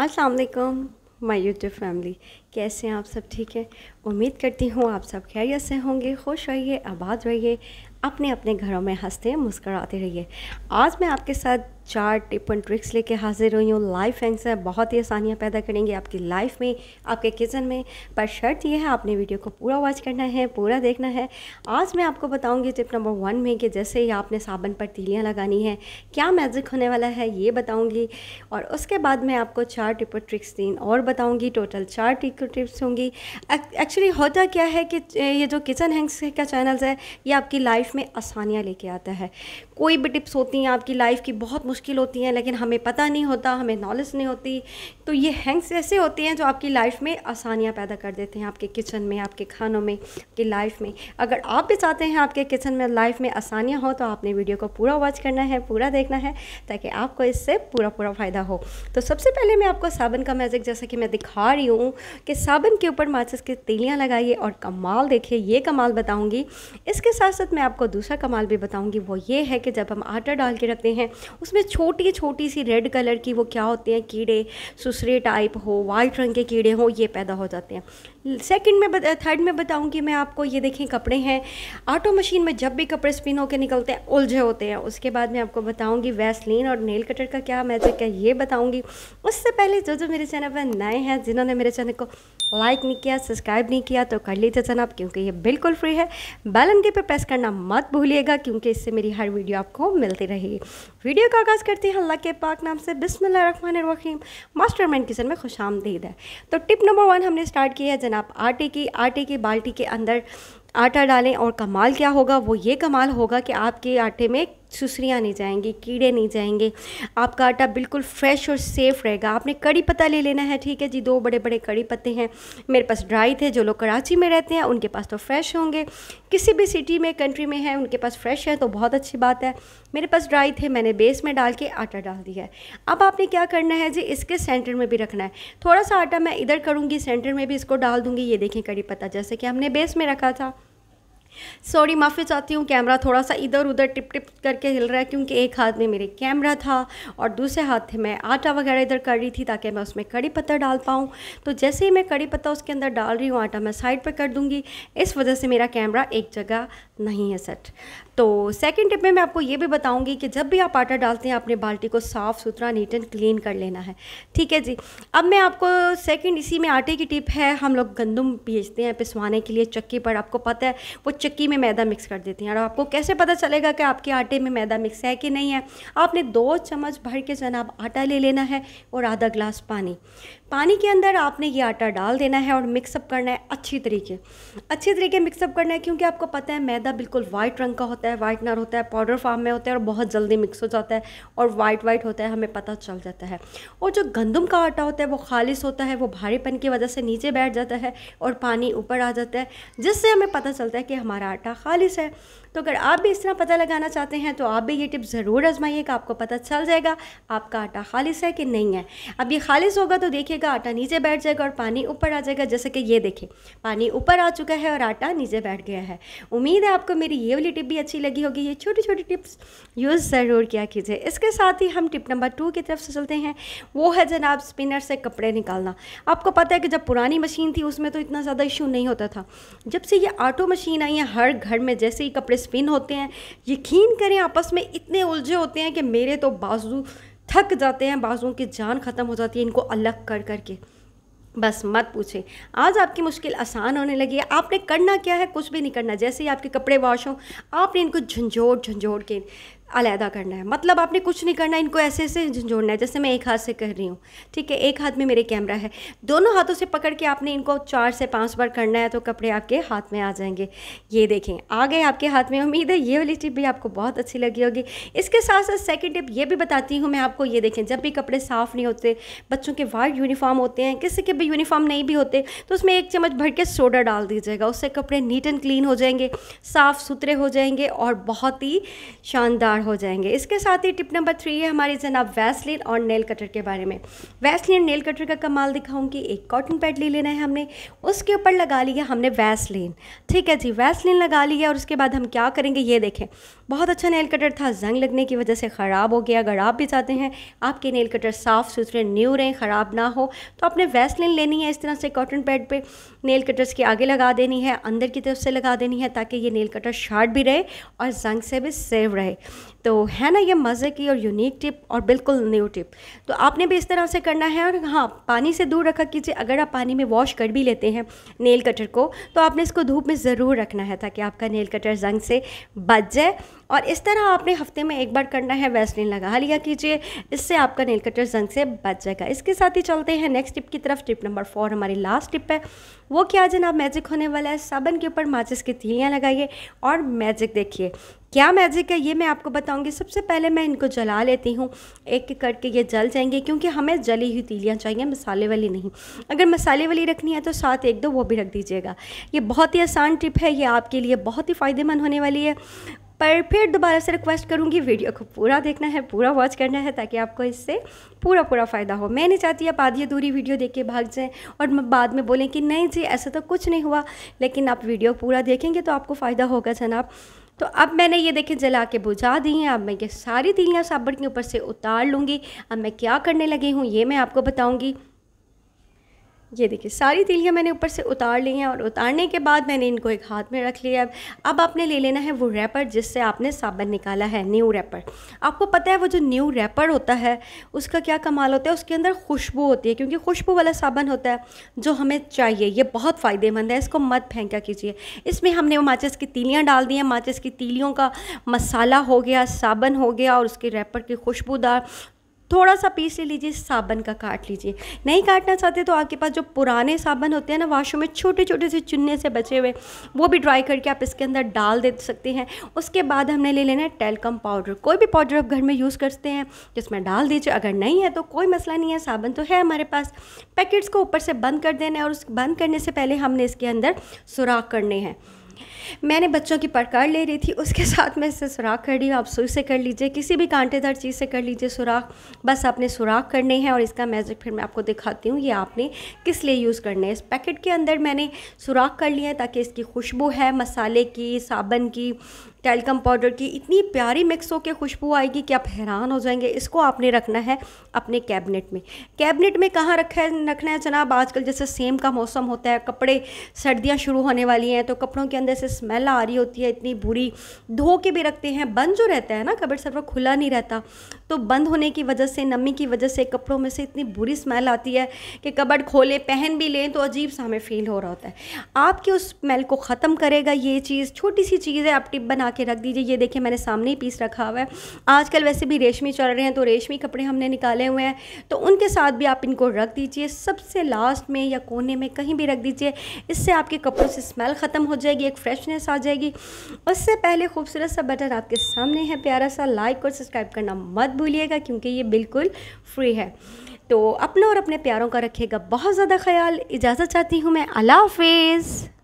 अस्सलाम my YouTube family कैसे हैं आप सब ठीक है उम्मीद करती हूँ आप सब खैरियत से होंगे खुश रहिए आबाद रहिए अपने अपने घरों में हंसते मुस्कराते रहिए आज मैं आपके साथ चार टिप एंड ट्रिक्स लेके हाजिर हुई हूँ लाइफ है बहुत ही आसानियाँ पैदा करेंगे आपकी लाइफ में आपके किचन में पर शर्त यह है आपने वीडियो को पूरा वॉच करना है पूरा देखना है आज मैं आपको बताऊँगी टिप नंबर वन में कि जैसे ही आपने साबन पर तीलियाँ लगानी है क्या मैजिक होने वाला है ये बताऊँगी और उसके बाद मैं आपको चार टिप और ट्रिक्स तीन और बताऊँगी टोटल चार टिक टिप्स होंगी एक्चुअली होता क्या है कि ये जो किचन हैंक्स का चैनल्स है ये आपकी लाइफ में आसानियाँ लेके आता है कोई भी टिप्स होती हैं आपकी लाइफ की बहुत मुश्किल मुश्किल होती हैं लेकिन हमें पता नहीं होता हमें नॉलेज नहीं होती तो ये हैंग्स ऐसे होते हैं जो आपकी लाइफ में आसानियाँ पैदा कर देते हैं आपके किचन में आपके खानों में आपकी लाइफ में अगर आप भी चाहते हैं आपके किचन में लाइफ में आसानियाँ हो तो आपने वीडियो को पूरा वॉच करना है पूरा देखना है ताकि आपको इससे पूरा पूरा फ़ायदा हो तो सबसे पहले मैं आपको साबुन का मैजिक जैसा कि मैं दिखा रही हूँ कि साबुन के ऊपर माचिस की तीलियाँ लगाइए और कमाल देखिए ये कमाल बताऊँगी इसके साथ साथ मैं आपको दूसरा कमाल भी बताऊँगी वो ये है कि जब हम आटा डाल के रखते हैं उसमें उसमें छोटी छोटी सी रेड कलर की वो क्या होते हैं कीड़े सुसरे टाइप हो वाइट रंग के कीड़े हो ये पैदा हो जाते हैं सेकंड में थर्ड में बताऊंगी मैं आपको ये देखें कपड़े हैं आटो मशीन में जब भी कपड़े स्पिन होकर निकलते हैं उलझे होते हैं उसके बाद मैं आपको बताऊंगी वैसलिन और नेल कटर का क्या मैजिक है ये बताऊंगी उससे पहले जो जो मेरे चैनल पर नए हैं जिन्होंने मेरे चैनल को लाइक नहीं किया सब्सक्राइब नहीं किया तो कर लीजिए जनाब क्योंकि ये बिल्कुल फ्री है बैलन के पे प्रेस करना मत भूलिएगा क्योंकि इससे मेरी हर वीडियो आपको मिलती रहेगी वीडियो का आगाज़ करते हैं अल्लाह के पाक नाम से बिसमीम मास्टर माइंड किचन में खुश आमदीद है तो टिप नंबर वन हमने स्टार्ट किया है जनाब आटे की आटे की बाल्टी के अंदर आटा डालें और कमाल क्या होगा वो ये कमाल होगा कि आपके आटे में सुसरियाँ नहीं जाएंगी कीड़े नहीं जाएंगे आपका आटा बिल्कुल फ्रेश और सेफ़ रहेगा आपने कड़ी पत्ता ले लेना है ठीक है जी दो बड़े बड़े कड़ी पत्ते हैं मेरे पास ड्राई थे जो लोग कराची में रहते हैं उनके पास तो फ्रेश होंगे किसी भी सिटी में कंट्री में है उनके पास फ्रेश है तो बहुत अच्छी बात है मेरे पास ड्राई थे मैंने बेस में डाल के आटा डाल दिया है अब आपने क्या करना है जी इसके सेंटर में भी रखना है थोड़ा सा आटा मैं इधर करूँगी सेंटर में भी इसको डाल दूँगी ये देखें कड़ी पत्ता जैसे कि हमने बेस में रखा था सॉरी माफ़ी चाहती हूँ कैमरा थोड़ा सा इधर उधर टिप टिप करके हिल रहा है क्योंकि एक हाथ में मेरे कैमरा था और दूसरे हाथ में मैं आटा वगैरह इधर कर रही थी ताकि मैं उसमें कड़ी पत्ता डाल पाऊँ तो जैसे ही मैं कड़ी पत्ता उसके अंदर डाल रही हूँ आटा मैं साइड पर कर दूँगी इस वजह से मेरा कैमरा एक जगह नहीं है सेट तो सेकेंड टिप में मैं आपको ये भी बताऊँगी कि जब भी आप आटा डालते हैं अपने बाल्टी को साफ़ सुथरा नीट एंड क्लीन कर लेना है ठीक है जी अब मैं आपको सेकेंड इसी में आटे की टिप है हम लोग गंदम भेजते हैं पिसवाने के लिए चक्की पर आपको पता है वो चक्की में मैदा मिक्स कर देती हैं और आपको कैसे पता चलेगा कि आपके आटे में मैदा मिक्स है कि नहीं है आपने दो चम्मच भर के जनाब आटा ले लेना है और आधा ग्लास पानी पानी के अंदर आपने ये आटा डाल देना है और मिक्सअप करना है अच्छी तरीके अच्छी तरीके मिक्सअप करना है क्योंकि आपको पता है मैदा बिल्कुल वाइट रंग का होता है वाइटनर होता है पाउडर फार्म में होता है और बहुत जल्दी मिक्स हो जाता है और वाइट वाइट होता है हमें पता चल जाता है और जो गंदम का आटा होता है वो खालिश होता है वो भारीपन की वजह से नीचे बैठ जाता है और पानी ऊपर आ जाता है जिससे हमें पता चलता है कि हमारा आटा खालिश है तो अगर आप भी इस तरह पता लगाना चाहते हैं तो आप भी ये टिप ज़रूर आजमाइएगा आपको पता चल जाएगा आपका आटा खालिश है कि नहीं है अब ये खालिश होगा तो देखिएगा आटा नीचे बैठ जाएगा और पानी ऊपर आ जाएगा जैसे कि ये देखें पानी ऊपर आ चुका है और आटा नीचे बैठ गया है उम्मीद है आपको मेरी ये वाली टिप भी अच्छी लगी होगी ये छोटी छोटी टिप्स यूज़ ज़रूर किया कीजिए इसके साथ ही हम टिप नंबर टू की तरफ से चलते हैं वो है जनाब स्पिनर से कपड़े निकालना आपको पता है कि जब पुरानी मशीन थी उसमें तो इतना ज़्यादा इशू नहीं होता था जब से ये ऑटो मशीन आई है हर घर में जैसे ही कपड़े स्पिन होते हैं यकीन करें आपस में इतने उलझे होते हैं कि मेरे तो बाजू थक जाते हैं बाजुओं की जान ख़त्म हो जाती है इनको अलग कर करके बस मत पूछें आज आपकी मुश्किल आसान होने लगी है आपने करना क्या है कुछ भी नहीं करना जैसे ही आपके कपड़े वॉश हों आपने इनको झंझोड़ झंझोड़ के अलहदा करना है मतलब आपने कुछ नहीं करना इनको ऐसे ऐसे झंझोड़ना है जैसे मैं एक हाथ से कर रही हूँ ठीक है एक हाथ में मेरे कैमरा है दोनों हाथों से पकड़ के आपने इनको चार से पाँच बार करना है तो कपड़े आपके हाथ में आ जाएंगे ये देखें आ गए आपके हाथ में उम्मीद है ये वाली टिप भी आपको बहुत अच्छी लगी होगी इसके साथ साथ सेकेंड टिप ये भी बताती हूँ मैं आपको ये देखें जब भी कपड़े साफ़ नहीं होते बच्चों के वाइट यूनिफॉर्म होते हैं किसी के भी यूनिफॉर्म नहीं भी होते तो उसमें एक चम्मच भर के सोडा डाल दीजिएगा उससे कपड़े नीट एंड क्लीन हो जाएंगे साफ़ सुथरे हो जाएंगे और बहुत ही शानदार तैयार हो जाएंगे इसके साथ ही टिप नंबर थ्री है हमारी जनाब वैसलिन और नेल कटर के बारे में वैसलिन नेल कटर का कमाल दिखाऊंगी एक कॉटन पैड ले लेना है हमने उसके ऊपर लगा लिया हमने वैसलिन ठीक है जी वैसलिन लगा लिया और उसके बाद हम क्या करेंगे ये देखें बहुत अच्छा नेल कटर था जंग लगने की वजह से ख़राब हो गया अगर आप भी चाहते हैं आपके नेल कटर साफ़ सुथरे न्यू रहें ख़राब ना हो तो आपने वैसलिन लेनी है इस तरह से कॉटन पैड पे नेल कटर्स के आगे लगा देनी है अंदर की तरफ से लगा देनी है ताकि ये नेल कटर शार्ट भी रहे और जंग से भी सेव रहे तो है ना ये मज़े की और यूनिक टिप और बिल्कुल न्यू टिप तो आपने भी इस तरह से करना है और हाँ पानी से दूर रखा कीजिए अगर आप पानी में वॉश कर भी लेते हैं नेल कटर को तो आपने इसको धूप में ज़रूर रखना है ताकि आपका नेल कटर जंग से बच जाए और इस तरह आपने हफ्ते में एक बार करना है वैसलिन लगा लिया कीजिए इससे आपका नेल कटर जंग से बच जाएगा इसके साथ ही चलते हैं नेक्स्ट टिप की तरफ टिप नंबर फोर हमारी लास्ट टिप है वो क्या जनाब मैजिक होने वाला है साबन के ऊपर माचिस की तीलियाँ लगाइए और मैजिक देखिए क्या मैजिक है ये मैं आपको बताऊंगी सबसे पहले मैं इनको जला लेती हूँ एक एक करके ये जल जाएंगे क्योंकि हमें जली हुई तीलियाँ चाहिए मसाले वाली नहीं अगर मसाले वाली रखनी है तो साथ एक दो वो भी रख दीजिएगा ये बहुत ही आसान टिप है ये आपके लिए बहुत ही फ़ायदेमंद होने वाली है पर फिर दोबारा से रिक्वेस्ट करूँगी वीडियो को पूरा देखना है पूरा वॉच करना है ताकि आपको इससे पूरा पूरा फ़ायदा हो मैं नहीं चाहती आप आधी अधूरी वीडियो देख के भाग जाएँ और बाद में बोलें कि नहीं जी ऐसा तो कुछ नहीं हुआ लेकिन आप वीडियो पूरा देखेंगे तो आपको फ़ायदा होगा जनाब तो अब मैंने ये देखें जला के बुझा दी हैं अब मैं ये सारी तीलियाँ साबड़ के ऊपर से उतार लूँगी अब मैं क्या करने लगी हूँ ये मैं आपको बताऊँगी ये देखिए सारी तीलियाँ मैंने ऊपर से उतार ली हैं और उतारने के बाद मैंने इनको एक हाथ में रख लिया है अब आपने ले लेना है वो रैपर जिससे आपने साबन निकाला है न्यू रैपर आपको पता है वो जो न्यू रैपर होता है उसका क्या कमाल होता है उसके अंदर खुशबू होती है क्योंकि खुशबू वाला साबन होता है जो हमें चाहिए ये बहुत फ़ायदेमंद है इसको मत फेंका कीजिए इसमें हमने वो माचिस की तीलियाँ डाल दी हैं माचिस की तीलियों का मसाला हो गया साबन हो गया और उसके रैपर की खुशबूदार थोड़ा सा पीस ले लीजिए साबन का काट लीजिए नहीं काटना चाहते तो आपके पास जो पुराने साबन होते हैं ना वाशरूम में छोटे छोटे से चुनने से बचे हुए वो भी ड्राई करके आप इसके अंदर डाल दे सकते हैं उसके बाद हमने ले लेना है टेलकम पाउडर कोई भी पाउडर आप घर में यूज़ करते हैं जिसमें डाल दीजिए अगर नहीं है तो कोई मसला नहीं है साबन तो है हमारे पास पैकेट्स को ऊपर से बंद कर देना है और उस बंद करने से पहले हमने इसके अंदर सुराख करने हैं मैंने बच्चों की पड़कार ले रही थी उसके साथ मैं इससे सुराख कर रही हूँ आप सुई से कर लीजिए किसी भी कांटेदार चीज़ से कर लीजिए सुराख बस आपने सुराख करने हैं और इसका मैजिक फिर मैं आपको दिखाती हूँ ये आपने किस लिए यूज़ करना है इस पैकेट के अंदर मैंने सुराख कर लिया है ताकि इसकी खुशबू है मसाले की साबन की टेलकम पाउडर की इतनी प्यारी मिक्स होकर खुशबू आएगी कि आप हैरान हो जाएंगे इसको आपने रखना है अपने कैबिनेट में कैबिनेट में कहाँ रखा है रखना है जनाब आजकल जैसे सेम का मौसम होता है कपड़े सर्दियाँ शुरू होने वाली हैं तो कपड़ों के अंदर से स्मेल आ रही होती है इतनी बुरी धो के भी रखते हैं बंद जो रहता है ना कपड़ सर्वर खुला नहीं रहता तो बंद होने की वजह से नमी की वजह से कपड़ों में से इतनी बुरी स्मेल आती है कि कबड़ खोले पहन भी लें तो अजीब सा हमें फील हो रहा होता है आपकी उस स्मेल को ख़त्म करेगा ये चीज़ छोटी सी चीज़ है आप टिप बना लगा के रख दीजिए ये देखिए मैंने सामने ही पीस रखा हुआ है आजकल वैसे भी रेशमी चल रहे हैं तो रेशमी कपड़े हमने निकाले हुए हैं तो उनके साथ भी आप इनको रख दीजिए सबसे लास्ट में या कोने में कहीं भी रख दीजिए इससे आपके कपड़ों से स्मेल ख़त्म हो जाएगी एक फ्रेशनेस आ जाएगी उससे पहले खूबसूरत सा बटन आपके सामने है प्यारा सा लाइक और सब्सक्राइब करना मत भूलिएगा क्योंकि ये बिल्कुल फ्री है तो अपने और अपने प्यारों का रखिएगा बहुत ज़्यादा ख्याल इजाज़त चाहती हूँ मैं अल्लाह हाफिज़